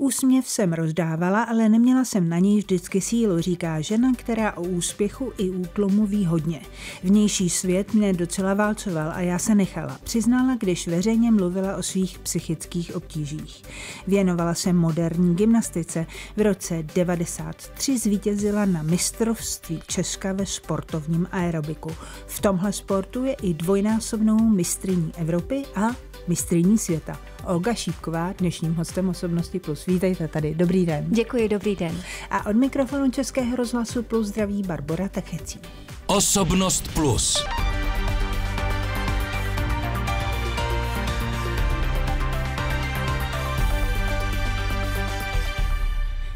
Úsměv jsem rozdávala, ale neměla jsem na něj vždycky sílu, říká žena, která o úspěchu i útlumu ví hodně. Vnější svět mě docela válcoval a já se nechala, přiznala, když veřejně mluvila o svých psychických obtížích. Věnovala se moderní gymnastice. V roce 93 zvítězila na mistrovství Česka ve sportovním aerobiku. V tomhle sportu je i dvojnásobnou mistrní Evropy a mistrní světa. Olga Šípková, dnešním hostem osobnosti plus Vítejte tady. Dobrý den. Děkuji, dobrý den. A od mikrofonu Českého rozhlasu Plus zdraví Barbora Techecí. Osobnost Plus.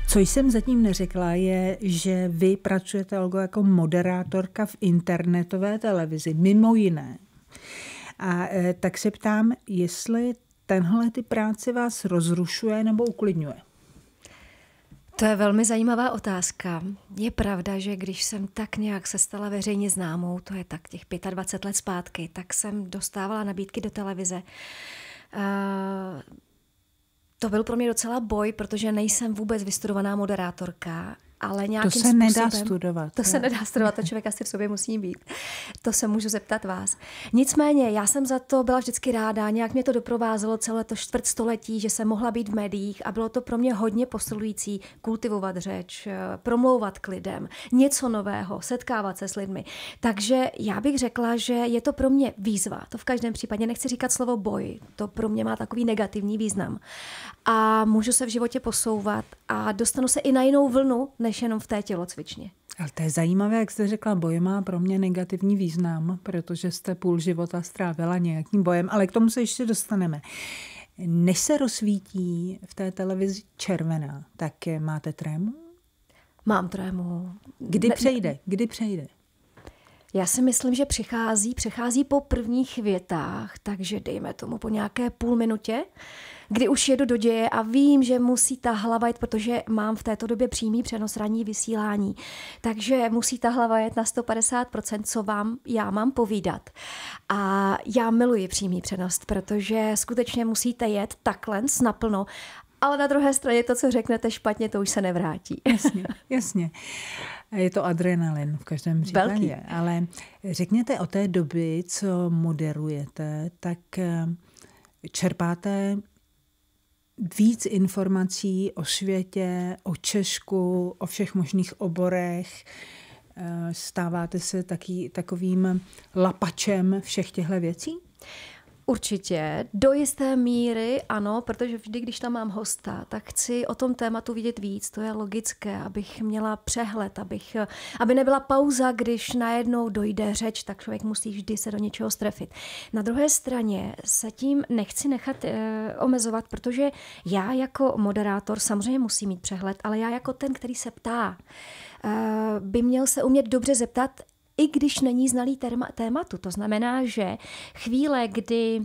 Co jsem zatím neřekla, je, že vy pracujete, Olgo, jako moderátorka v internetové televizi, mimo jiné. A e, tak se ptám, jestli tenhle ty práce vás rozrušuje nebo uklidňuje? To je velmi zajímavá otázka. Je pravda, že když jsem tak nějak se stala veřejně známou, to je tak těch 25 let zpátky, tak jsem dostávala nabídky do televize. Uh, to byl pro mě docela boj, protože nejsem vůbec vystudovaná moderátorka ale nějakým To se způsobem, nedá studovat. To ne? se nedá studovat, to člověk asi v sobě musí být. To se můžu zeptat vás. Nicméně, já jsem za to byla vždycky ráda, nějak mě to doprovázelo celé to století, že jsem mohla být v médiích a bylo to pro mě hodně posilující kultivovat řeč, eh, promlouvat k lidem, něco nového, setkávat se s lidmi. Takže já bych řekla, že je to pro mě výzva. To v každém případě nechci říkat slovo boj, to pro mě má takový negativní význam. A můžu se v životě posouvat a dostanu se i na jinou vlnu, než než jenom v té tělocvičně. Ale to je zajímavé, jak jste řekla, boj má pro mě negativní význam, protože jste půl života strávila nějakým bojem, ale k tomu se ještě dostaneme. Než se rozsvítí v té televizi červená, tak máte trému? Mám trému. Kdy ne, přejde? Kdy přejde? Já si myslím, že přichází, přechází po prvních větách, takže dejme tomu po nějaké půl minutě kdy už jedu do děje a vím, že musí ta hlava jet, protože mám v této době přímý přenos ranní vysílání, takže musí ta hlava jet na 150%, co vám já mám povídat. A já miluji přímý přenos, protože skutečně musíte jet takhle naplno ale na druhé straně to, co řeknete špatně, to už se nevrátí. Jasně, jasně. Je to adrenalin v každém případě. Velký. Ale řekněte o té doby, co moderujete, tak eh, čerpáte víc informací o světě, o Češku, o všech možných oborech. Eh, stáváte se taky, takovým lapačem všech těchto věcí? Určitě, do jisté míry ano, protože vždy, když tam mám hosta, tak chci o tom tématu vidět víc, to je logické, abych měla přehled, abych, aby nebyla pauza, když najednou dojde řeč, tak člověk musí vždy se do něčeho strefit. Na druhé straně se tím nechci nechat e, omezovat, protože já jako moderátor samozřejmě musím mít přehled, ale já jako ten, který se ptá, eh, by měl se umět dobře zeptat, i když není znalý téma, tématu. To znamená, že chvíle, kdy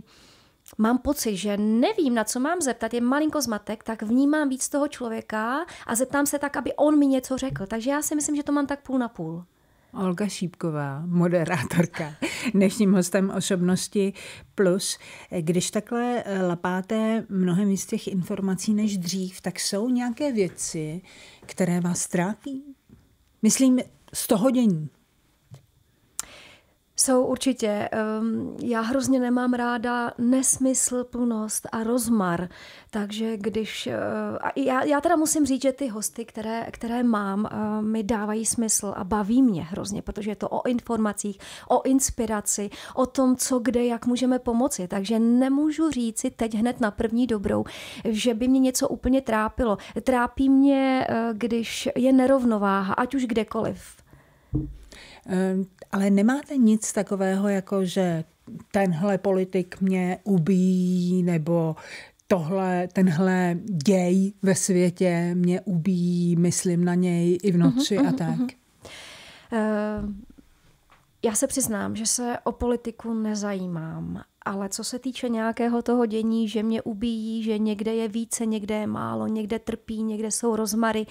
mám pocit, že nevím, na co mám zeptat, je malinko zmatek, tak vnímám víc toho člověka a zeptám se tak, aby on mi něco řekl. Takže já si myslím, že to mám tak půl na půl. Olga Šípková, moderátorka, dnešním hostem osobnosti plus. Když takhle eh, lapáte mnohem víc těch informací než dřív, tak jsou nějaké věci, které vás trápí? Myslím, z toho dění. Jsou určitě. Ehm, já hrozně nemám ráda nesmyslplnost a rozmar. Takže když... Eh, a já, já teda musím říct, že ty hosty, které, které mám, eh, mi dávají smysl a baví mě hrozně, protože je to o informacích, o inspiraci, o tom, co kde, jak můžeme pomoci. Takže nemůžu říct si teď hned na první dobrou, že by mě něco úplně trápilo. Trápí mě, eh, když je nerovnováha, ať už kdekoliv. Ehm, ale nemáte nic takového, jako že tenhle politik mě ubíjí, nebo tohle, tenhle děj ve světě mě ubíjí, myslím na něj i v mhm, noci uh-huh, a mhm, tak? Uh-huh. Uh, já se přiznám, že se o politiku nezajímám, ale co se týče nějakého toho dění, že mě ubíjí, že někde je více, někde je málo, někde trpí, někde jsou rozmary,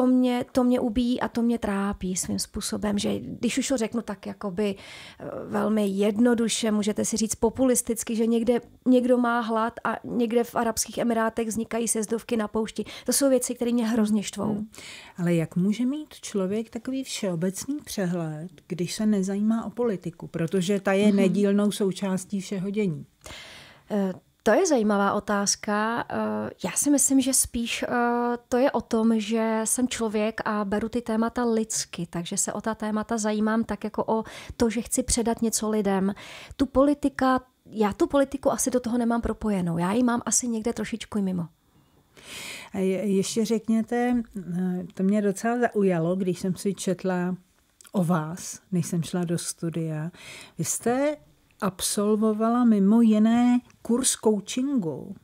to mě, to mě ubíjí a to mě trápí svým způsobem, že když už to řeknu tak jakoby eh, velmi jednoduše, můžete si říct populisticky, že někde někdo má hlad a někde v Arabských Emirátech vznikají sezdovky na poušti. To jsou věci, které mě hrozně štvou. Hmm. Ale jak může mít člověk takový všeobecný přehled, když se nezajímá o politiku, protože ta je hmm. nedílnou součástí všeho dění? Uh, to je zajímavá otázka. Eh, já si myslím, že spíš eh, to je o tom, že jsem člověk a beru ty témata lidsky, takže se o ta témata zajímám tak jako o to, že chci předat něco lidem. Tu politika, já tu politiku asi do toho nemám propojenou, já ji mám asi někde trošičku mimo. A je, ještě řekněte, eh, to mě docela zaujalo, když jsem si četla o vás, než jsem šla do studia. Vy jste absolvovala mimo jiné kurz coachingu.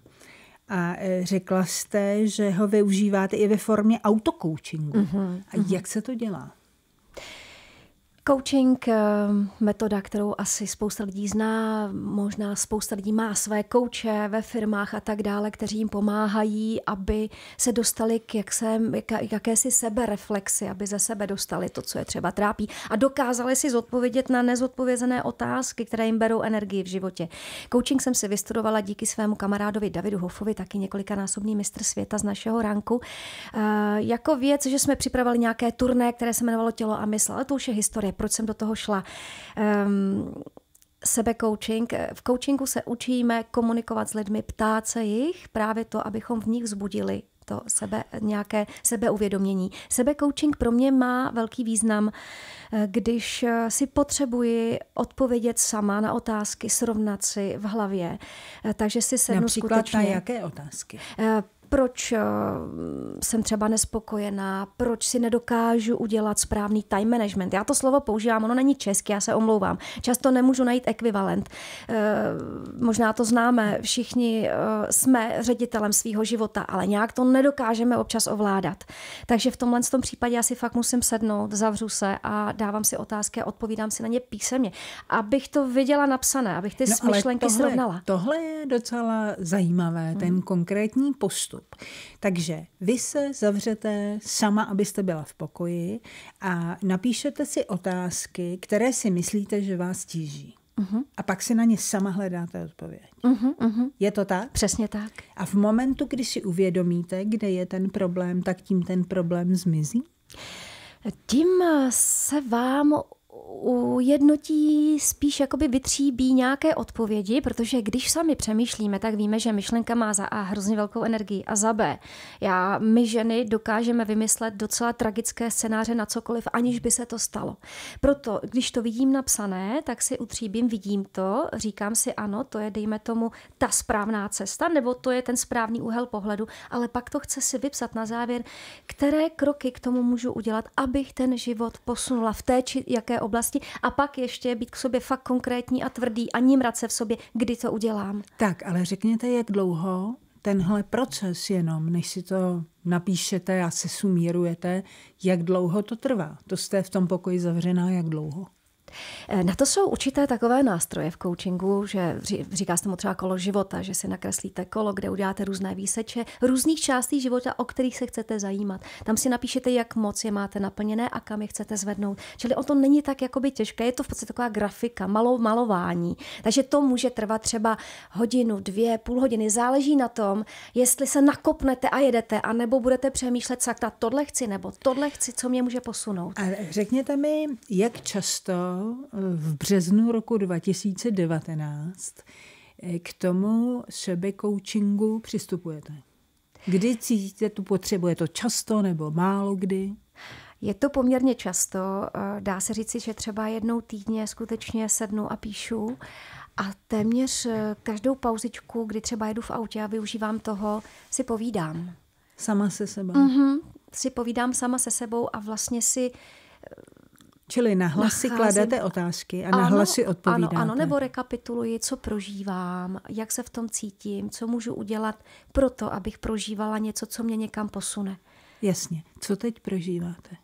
A e, řekla jste, že ho využíváte i ve formě autocoachingu. Uh-huh, uh-huh. A mhm. jak se to dělá? Coaching, eh, metoda, kterou asi spousta lidí zná, možná spousta lidí má své kouče ve firmách a tak dále, kteří jim pomáhají, aby se dostali k jak se, jak, jakési sebereflexi, aby ze sebe dostali to, co je třeba trápí a dokázali si zodpovědět na nezodpovězené otázky, které jim berou energii v životě. Coaching jsem si vystudovala díky svému kamarádovi Davidu Hofovi, taky několikanásobný mistr světa z našeho ranku, eh, jako věc, že jsme připravili nějaké turné, které se jmenovalo Tělo a mysl, ale to už je historie proč jsem do toho šla. Um, coaching. V coachingu se učíme komunikovat s lidmi, ptát se jich, právě to, abychom v nich vzbudili to sebe, nějaké sebeuvědomění. Sebecoaching pro mě má velký význam, eh, když eh, si potřebuji odpovědět sama na otázky, srovnat si v hlavě. Eh, takže si sednu Například skutečně... na jaké otázky? proč eh, jsem třeba nespokojená, proč si nedokážu udělat správný time management. Já to slovo používám, ono není česky, já se omlouvám. Často nemůžu najít ekvivalent. Eh, možná to známe, všichni eh, jsme ředitelem svého života, ale nějak to nedokážeme občas ovládat. Takže v tomhle tom případě já si fakt musím sednout, zavřu se a dávám si otázky a odpovídám si na ně písemně, abych to viděla napsané, abych ty no, myšlenky tohle, srovnala. Tohle je docela zajímavé, ten hmm. konkrétní postup postup. Takže vy se zavřete sama, abyste byla v pokoji a napíšete si otázky, které si myslíte, že vás tíží. Uh-huh. A pak si na ně sama hledáte odpověď. Uh-huh, uh-huh. Je to tak? Přesně tak. A v momentu, kdy si uvědomíte, kde je ten problém, tak tím ten problém zmizí? Tím se vám ujednotí, spíš jakoby vytříbí nějaké odpovědi, protože když sami přemýšlíme, tak víme, že myšlenka má za A hrozně velkou energii a za B. Já, my ženy dokážeme vymyslet docela tragické scénáře na cokoliv, aniž by se to stalo. Proto, když to vidím napsané, tak si utříbím, vidím to, říkám si ano, to je, dejme tomu, ta správná cesta, nebo to je ten správný úhel pohledu, ale pak to chce si vypsat na závěr, které kroky k tomu můžu udělat, abych ten život posunula v té či jaké oblasti a pak ještě být k sobě fakt konkrétní a tvrdý a nímrat se v sobě, kdy to udělám. Tak, ale řekněte, jak dlouho tenhle proces jenom, než si to napíšete a se sumírujete, jak dlouho to trvá? To jste v tom pokoji zavřená, jak dlouho? Eh, na to jsou určité takové nástroje v coachingu, že říká se tomu třeba kolo života, že si nakreslíte kolo, kde uděláte různé výseče různých částí života, o kterých se chcete zajímat. Tam si napíšete, jak moc je máte naplněné a kam je chcete zvednout. Čili o to není tak jakoby těžké, je to v podstatě taková grafika, malou malování. Takže to může trvat třeba hodinu, dvě, půl hodiny. Záleží na tom, jestli se nakopnete a jedete, anebo budete přemýšlet, sakta, tohle chci, nebo tohle chci, co mě může posunout. A řekněte mi, jak často v březnu roku 2019 eh, k tomu sebekoučingu přistupujete? Kdy cítíte tu potřebu? Je to často nebo málo kdy? Je to poměrně často. Eh, dá se říci, že třeba jednou týdně skutečně sednu a píšu. A téměř eh, každou pauzičku, kdy třeba jedu v autě a využívám toho, si povídám. Sama se sebou. Mm-hmm. Si povídám sama se sebou a vlastně si uh, Čili na hlasy nacházím... kladete otázky a na ano, hlasy odpovídáte. Ano, ano, nebo rekapituluji, co prožívám, jak se v tom cítím, co můžu udělat pro to, abych prožívala něco, co mě někam posune. Jasně. Co teď prožíváte?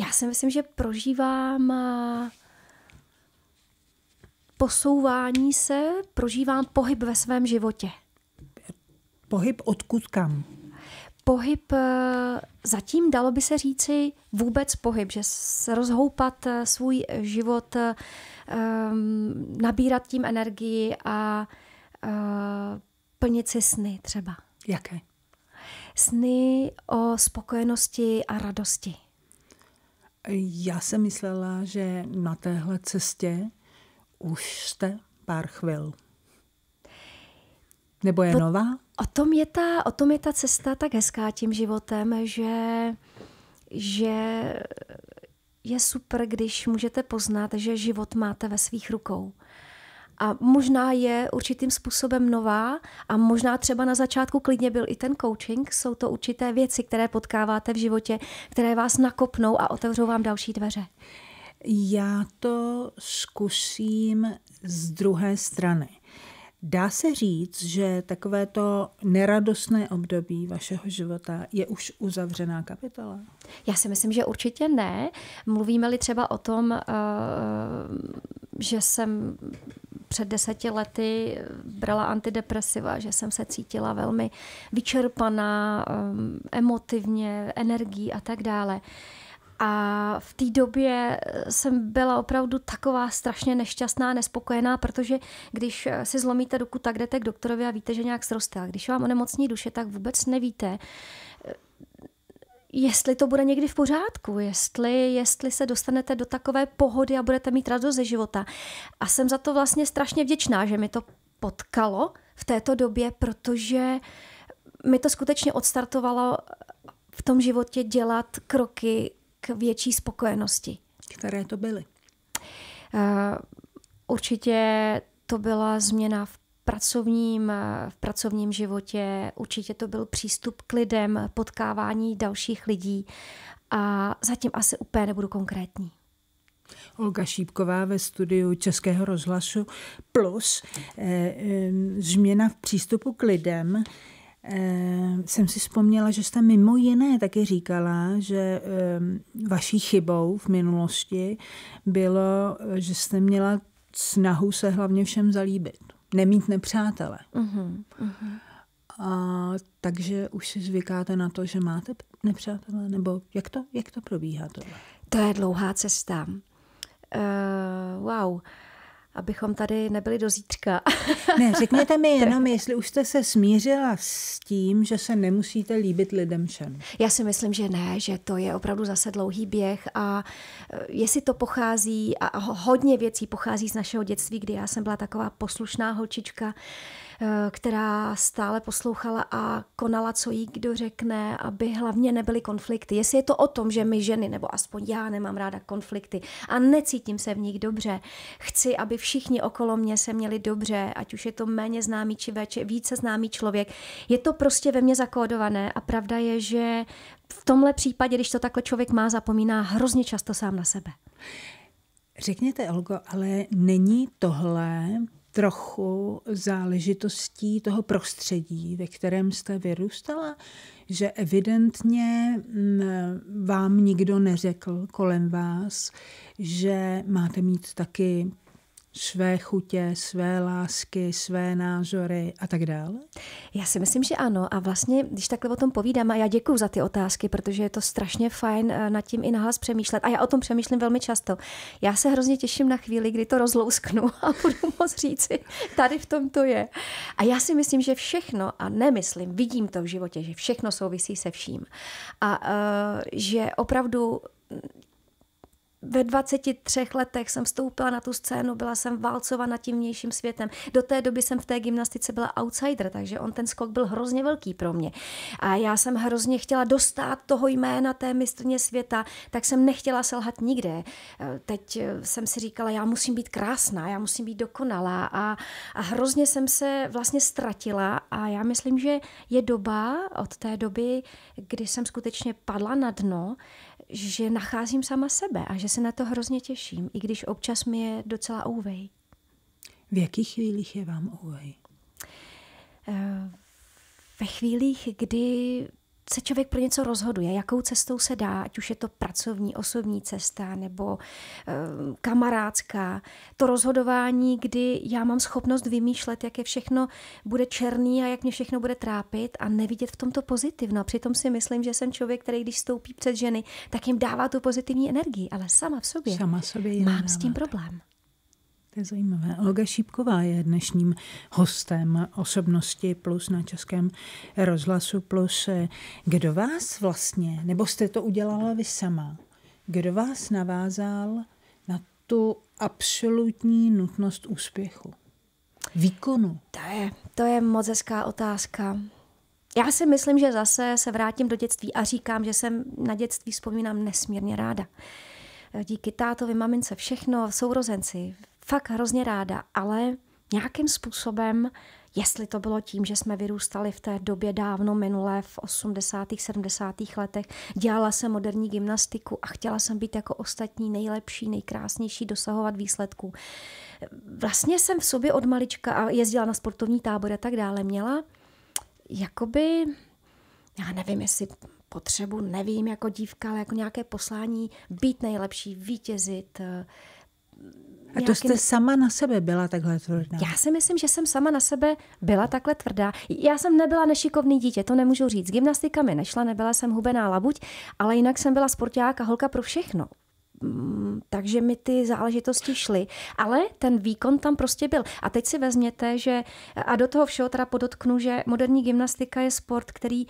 Já si myslím, že prožívám eh, posouvání se, prožívám pohyb ve svém životě. Pohyb odkud kam? pohyb, eh, zatím dalo by se říci vůbec pohyb, že rozhoupat eh, svůj život, eh, nabírat tím energii a plnit si sny třeba. Jaké? Sny o spokojenosti a radosti. Já jsem myslela, že na téhle cestě už jste pár chvil. Nebo je nová? O tom je, ta, o tom je ta cesta tak hezká tím životem, že, že je super, když můžete poznat, že život máte ve svých rukou. A možná je určitým způsobem nová a možná třeba na začátku klidně byl i ten coaching. Jsou to určité věci, které potkáváte v životě, které vás nakopnou a otevřou vám další dveře. Já to zkusím z druhé strany. Dá se říct, že takovéto neradostné období vašeho života je už uzavřená kapitola? Já si myslím, že určitě ne. Mluvíme-li třeba o tom, eh, že jsem před deseti lety brala antidepresiva, že jsem se cítila velmi vyčerpaná eh, emotivně, energií a tak dále. A v té době eh, jsem byla opravdu taková strašně nešťastná, nespokojená, protože když eh, si zlomíte ruku, tak jdete k doktorovi a víte, že nějak zroste. A když vám onemocní duše, tak vůbec nevíte, eh, jestli to bude někdy v pořádku, jestli, jestli se dostanete do takové pohody a budete mít radost ze života. A jsem za to vlastně strašně vděčná, že mi to potkalo v této době, protože mi to skutečně odstartovalo v tom životě dělat kroky k větší spokojenosti. Které to byly? Uh, určitě to byla změna v pracovním, v pracovním životě, určitě to byl přístup k lidem, potkávání dalších lidí a zatím asi úplně nebudu konkrétní. Olga Šípková ve studiu Českého rozhlasu plus eh, eh, změna v přístupu k lidem. Eh, jsem si vzpomněla, že jste mimo jiné taky říkala, že ehm, vaší chybou v minulosti bylo, že jste měla snahu se hlavně všem zalíbit. Nemít nepřátele. Uh-huh, uh-huh. A, takže už si zvykáte na to, že máte nepřátele, Nebo jak to, jak to probíhá tohle? To je dlouhá cesta. Uh, wow abychom tady nebyli do zítřka. ne, řekněte mi jenom, jestli už jste se smířila s tím, že se nemusíte líbit lidem všem. Já si myslím, že ne, že to je opravdu zase dlouhý běh a eh, jestli to pochází, a hodně věcí pochází z našeho dětství, kdy já jsem byla taková poslušná holčička, Eh, která stále poslouchala a konala, co jí kdo řekne, aby hlavně nebyly konflikty. Jestli je to o tom, že my ženy, nebo aspoň já nemám ráda konflikty a necítím se v nich dobře, chci, aby všichni okolo mě se měli dobře, ať už je to méně známý či více známý člověk. Je to prostě ve mně zakódované a pravda je, že v tomhle případě, když to takhle člověk má, zapomíná hrozně často sám na sebe. Řekněte, Olgo, ale není tohle trochu záležitostí toho prostředí, ve kterém jste vyrůstala, že evidentně mm, vám nikdo neřekl kolem vás, že máte mít taky své chutě, své lásky, své názory a tak dále? Já si myslím, že ano. A vlastně, když takhle o tom povídám, a já děkuji za ty otázky, protože je to strašně fajn eh, nad tím i nahlas přemýšlet. A já o tom přemýšlím velmi často. Já se hrozně těším na chvíli, kdy to rozlousknu a budu moc říci, tady v tom to je. A já si myslím, že všechno, a nemyslím, vidím to v životě, že všechno souvisí se vším. A uh, že opravdu ve 23 letech jsem vstoupila na tu scénu, byla jsem válcována tím vnějším světem. Do té doby jsem v té gymnastice byla outsider, takže on ten skok byl hrozně velký pro mě. A já jsem hrozně chtěla dostat toho jména té mistrně světa, tak jsem nechtěla selhat nikde. E, teď e, jsem si říkala, já musím být krásná, já musím být dokonalá a, a hrozně jsem se vlastně ztratila a já myslím, že je doba od té doby, kdy jsem skutečně padla na dno, že nacházím sama sebe a že se na to hrozně těším, i když občas mi je docela úvej. V jakých chvílích je vám úvej? Eh, ve chvílích, kdy se člověk pro něco rozhoduje, jakou cestou se dá, ať už je to pracovní, osobní cesta nebo e, kamarádská, to rozhodování, kdy já mám schopnost vymýšlet, jak je všechno bude černý a jak mě všechno bude trápit a nevidět v tom to pozitivno. Přitom si myslím, že jsem člověk, který když stoupí před ženy, tak jim dává tu pozitivní energii, ale sama v sobě, sama sobě mám s tím problém. To je zajímavé. Olga Šípková je dnešním hostem osobnosti plus na Českém rozhlasu plus. Kdo vás vlastně, nebo jste to udělala vy sama, kdo vás navázal na tu absolutní nutnost úspěchu? Výkonu? To je, to je moc hezká otázka. Já si myslím, že zase se vrátím do dětství a říkám, že jsem na dětství vzpomínám nesmírně ráda. Díky tátovi, mamince, všechno, sourozenci, fakt hrozně ráda, ale nějakým způsobem, jestli to bylo tím, že jsme vyrůstali v té době dávno minulé, v 80. 70. letech, dělala jsem moderní gymnastiku a chtěla jsem být jako ostatní nejlepší, nejkrásnější, dosahovat výsledků. Vlastně jsem v sobě od malička a jezdila na sportovní tábory a tak dále, měla jakoby, já nevím, jestli potřebu, nevím, jako dívka, ale jako nějaké poslání být nejlepší, vítězit, a to jste sama na sebe byla takhle tvrdá? Já si myslím, že jsem sama na sebe byla takhle tvrdá. Já jsem nebyla nešikovný dítě, to nemůžu říct. S gymnastikami nešla, nebyla jsem hubená labuť, ale jinak jsem byla sporták a holka pro všechno mm, takže mi ty záležitosti šly, ale ten výkon tam prostě byl. A teď si vezměte, že a do toho všeho teda podotknu, že moderní gymnastika je sport, který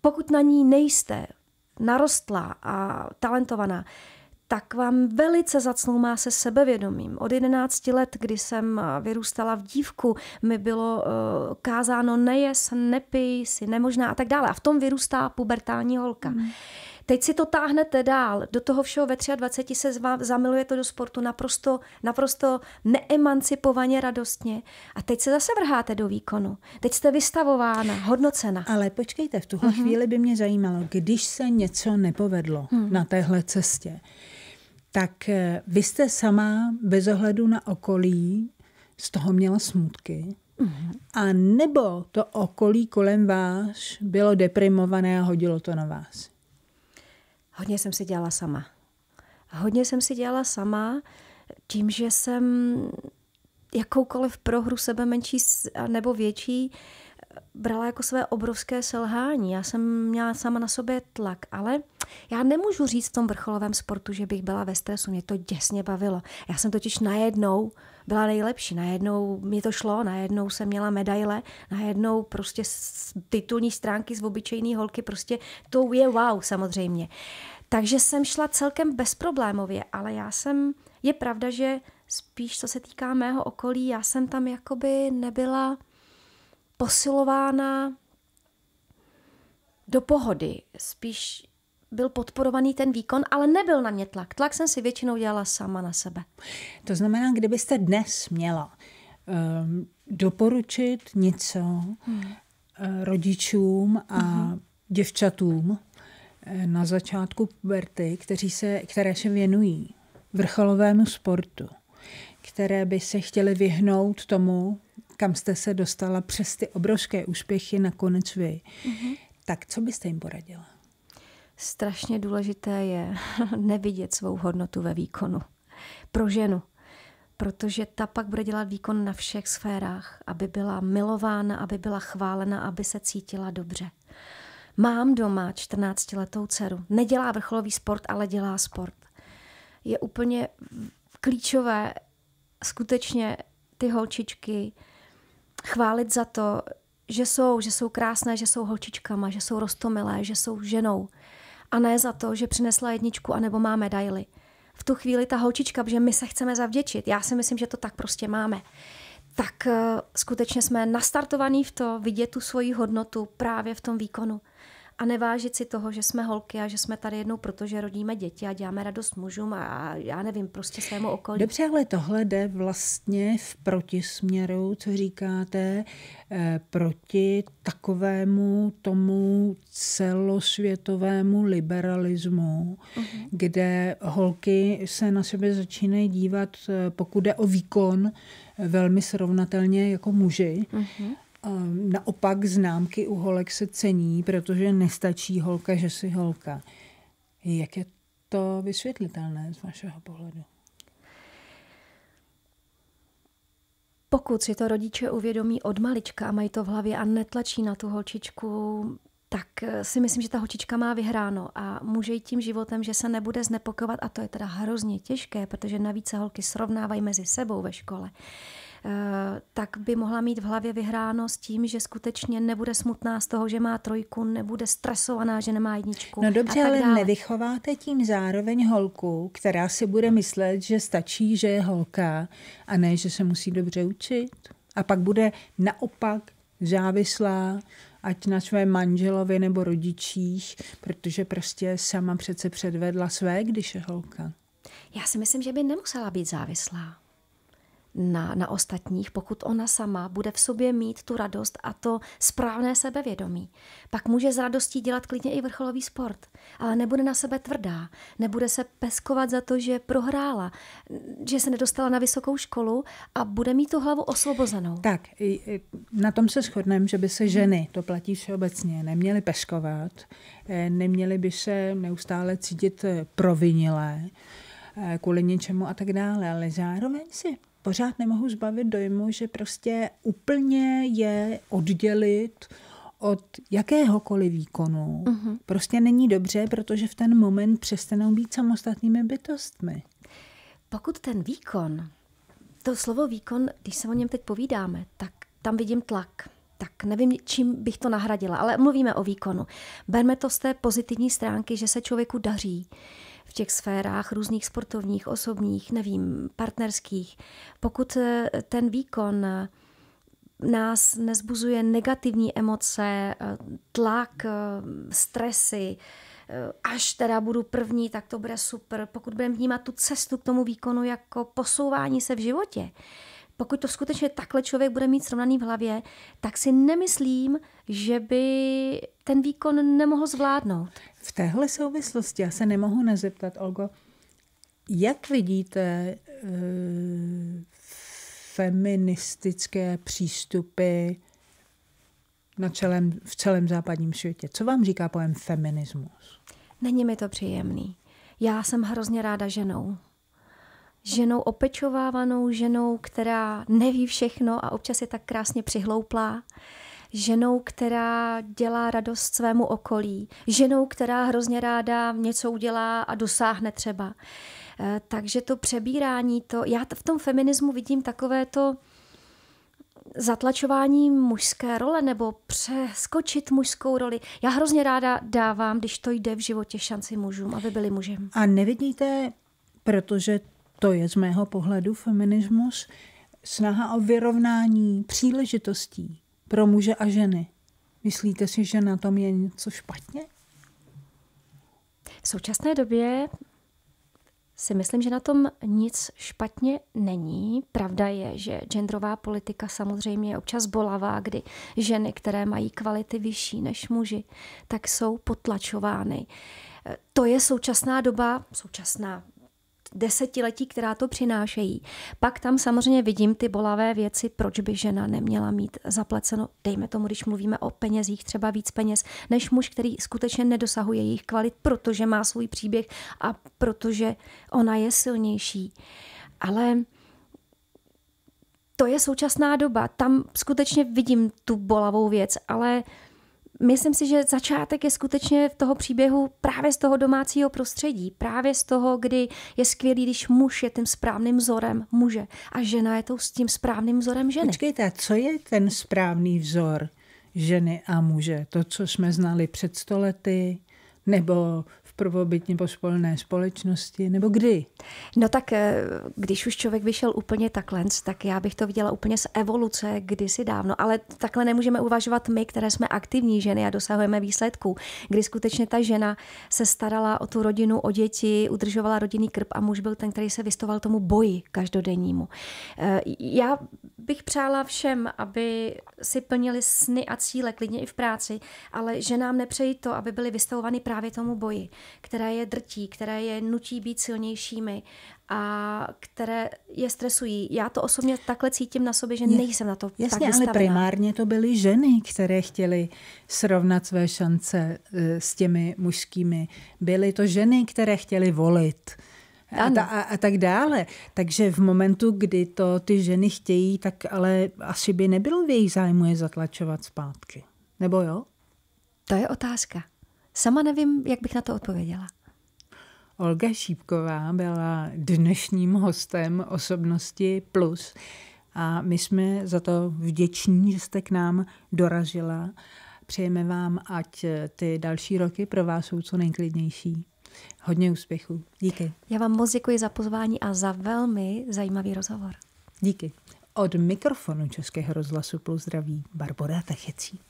pokud na ní nejste narostlá a talentovaná, tak vám velice má se sebevědomím. Od 11 let, kdy jsem eh, vyrůstala v dívku, mi bylo uh, kázáno nejes, nepij, si nemožná a tak dále. A v tom vyrůstá pubertální holka. Mm. Teď si to táhnete dál. Do toho všeho ve 23 se vám to do sportu naprosto, naprosto neemancipovaně radostně. A teď se zase vrháte do výkonu. Teď jste vystavována, hodnocena. Ale počkejte, v tuhle mm-hmm. chvíli by mě zajímalo, když se něco nepovedlo mm. na téhle cestě, tak eh, vy jste sama bez ohledu na okolí z toho měla smutky. A nebo to okolí kolem vás bylo deprimované a hodilo to na vás? Hodně jsem si dělala sama. Hodně jsem si dělala sama tím, že jsem jakoukoliv prohru sebe menší nebo větší eh, brala jako své obrovské selhání. Já jsem měla sama na sobě tlak, ale já nemůžu říct v tom vrcholovém sportu, že bych byla ve stresu, mě to děsně bavilo. Já jsem totiž najednou byla nejlepší, najednou mi to šlo, najednou jsem měla medaile, najednou prostě z titulní stránky z obyčejné holky, prostě to je wow samozřejmě. Takže jsem šla celkem bezproblémově, ale já jsem, je pravda, že spíš co se týká mého okolí, já jsem tam jakoby nebyla posilována do pohody. Spíš byl podporovaný ten výkon, ale nebyl na mě tlak. Tlak jsem si většinou dělala sama na sebe. To znamená, kdybyste dnes měla um, doporučit něco hmm. Eh, rodičům a hmm. děvčatům eh, na začátku puberty, kteří se, které se věnují vrcholovému sportu, které by se chtěly vyhnout tomu, kam jste se dostala přes ty obrovské úspěchy nakonec vy, mm-hmm. tak co byste jim poradila? strašně důležité je nevidět svou hodnotu ve výkonu. Pro ženu. Protože ta pak bude dělat výkon na všech sférách, aby byla milována, aby byla chválena, aby se cítila dobře. Mám doma 14-letou dceru. Nedělá vrcholový sport, ale dělá sport. Je úplně klíčové skutečně ty holčičky chválit za to, že jsou, že jsou krásné, že jsou holčičkama, že jsou rostomilé, že jsou ženou a ne za to, že přinesla jedničku anebo má medaily. V tu chvíli ta holčička, že my se chceme zavděčit, já si myslím, že to tak prostě máme, tak uh, skutečně jsme nastartovaní v to vidět tu svoji hodnotu právě v tom výkonu a nevážit si toho, že jsme holky a že jsme tady jednou, protože rodíme děti a děláme radost mužům a já nevím, prostě svému okolí. Dobře, ale tohle jde vlastně v protisměru, co říkáte, eh, proti takovému tomu celosvětovému liberalismu, uh-huh. kde holky se na sebe začínají dívat, eh, pokud jde o výkon, eh, velmi srovnatelně jako muži. Uh-huh. Naopak známky u holek se cení, protože nestačí holka, že si holka. Jak je to vysvětlitelné z vašeho pohledu? Pokud si to rodiče uvědomí od malička a mají to v hlavě a netlačí na tu holčičku, tak eh, si myslím, že ta holčička má vyhráno a může jít tím životem, že se nebude znepokovat a to je teda hrozně těžké, protože navíc se holky srovnávají mezi sebou ve škole. Uh, Eh, tak by mohla mít v hlavě vyhráno s tím, že skutečně nebude smutná z toho, že má trojku, nebude stresovaná, že nemá jedničku. No dobře, ale dále. nevychováte tím zároveň holku, která si bude myslet, že stačí, že je holka a ne, že se musí dobře učit. A pak bude naopak závislá ať na své manželovi nebo rodičích, protože prostě sama přece předvedla své, když je holka. Já si myslím, že by nemusela být závislá na, na ostatních, pokud ona sama bude v sobě mít tu radost a to správné sebevědomí. Pak může s radostí dělat klidně i vrcholový sport, ale nebude na sebe tvrdá, nebude se peskovat za to, že prohrála, že se nedostala na vysokou školu a bude mít tu hlavu osvobozenou. Tak, na tom se shodneme, že by se ženy, to platí všeobecně, neměly peskovat, eh, neměly by se neustále cítit provinilé eh, kvůli něčemu a tak dále, ale zároveň si pořád nemohu zbavit dojmu, že prostě úplně je oddělit od jakéhokoliv výkonu. Uh-huh. Prostě není dobře, protože v ten moment přestanou být samostatnými bytostmi. Pokud ten výkon, to slovo výkon, když se o něm teď povídáme, tak tam vidím tlak. Tak nevím, čím bych to nahradila, ale mluvíme o výkonu. Berme to z té pozitivní stránky, že se člověku daří, v těch sférách různých sportovních, osobních, nevím, partnerských, pokud eh, ten výkon eh, nás nezbuzuje negativní emoce, eh, tlak, stresy, až teda budu první, tak to bude super. Pokud budeme vnímat tu cestu k tomu výkonu jako posouvání se v životě, pokud to skutečně takhle člověk bude mít srovnaný v hlavě, tak si nemyslím, že by ten výkon nemohl zvládnout. V téhle souvislosti já se nemohu nezeptat, Olgo, jak vidíte e, feministické přístupy na celém, v celém západním světě? Co vám říká pojem feminismus? Není mi to příjemný. Já jsem hrozně ráda ženou. Ženou opečovávanou, ženou, která neví všechno a občas je tak krásně přihlouplá ženou, která dělá radost svému okolí, ženou, která hrozně ráda něco udělá a dosáhne třeba. Eh, takže to přebírání, to, já v tom feminismu vidím takové to zatlačování mužské role nebo přeskočit mužskou roli. Já hrozně ráda dávám, když to jde v životě, šanci mužům, aby byli mužem. A nevidíte, protože to je z mého pohledu feminismus, snaha o vyrovnání příležitostí pro muže a ženy. Myslíte si, že na tom je něco špatně? V současné době si myslím, že na tom nic špatně není. Pravda je, že genderová politika samozřejmě je občas bolavá, kdy ženy, které mají kvality vyšší než muži, tak jsou potlačovány. To je současná doba, současná desetiletí, která to přinášejí. Pak tam samozřejmě vidím ty bolavé věci, proč by žena neměla mít zaplaceno, dejme tomu, když mluvíme o penězích, třeba víc peněz, než muž, který skutečně nedosahuje jejich kvalit, protože má svůj příběh a protože ona je silnější. Ale to je současná doba. Tam skutečně vidím tu bolavou věc, ale Myslím si, že začátek je skutečně v toho příběhu právě z toho domácího prostředí, právě z toho, kdy je skvělý, když muž je tím správným vzorem muže a žena je tou s tím správným vzorem ženy. Počkejte, co je ten správný vzor ženy a muže? To, co jsme znali před stolety, nebo prvobytně pospolné společnosti, nebo kdy? No tak, eh, když už člověk vyšel úplně takhle, tak já bych to viděla úplně z evoluce kdysi dávno, ale takhle nemůžeme uvažovat my, které jsme aktivní ženy a dosahujeme výsledků, kdy skutečně ta žena se starala o tu rodinu, o děti, udržovala rodinný krb a muž byl ten, který se vystoval tomu boji každodennímu. Eh, já bych přála všem, aby si plnili sny a cíle, klidně i v práci, ale ženám nepřeji to, aby byly vystavovány právě tomu boji která je drtí, které je nutí být silnějšími a které je stresují. Já to osobně takhle cítím na sobě, že je, nejsem na to Jasně, tak Jasně, ale primárně to byly ženy, které chtěly srovnat své šance eh, s těmi mužskými. Byly to ženy, které chtěly volit. A, ta, a, a tak dále. Takže v momentu, kdy to ty ženy chtějí, tak ale asi by nebylo v jejich zájmu je zatlačovat zpátky. Nebo jo? To je otázka. Sama nevím, jak bych na to odpověděla. Olga Šípková byla dnešním hostem osobnosti Plus a my jsme za to vděční, že jste k nám dorazila. Přejeme vám, ať ty další roky pro vás jsou co nejklidnější. Hodně úspěchů. Díky. Já vám moc děkuji za pozvání a za velmi zajímavý rozhovor. Díky. Od mikrofonu Českého rozhlasu Plus zdraví Barbora Tachecí.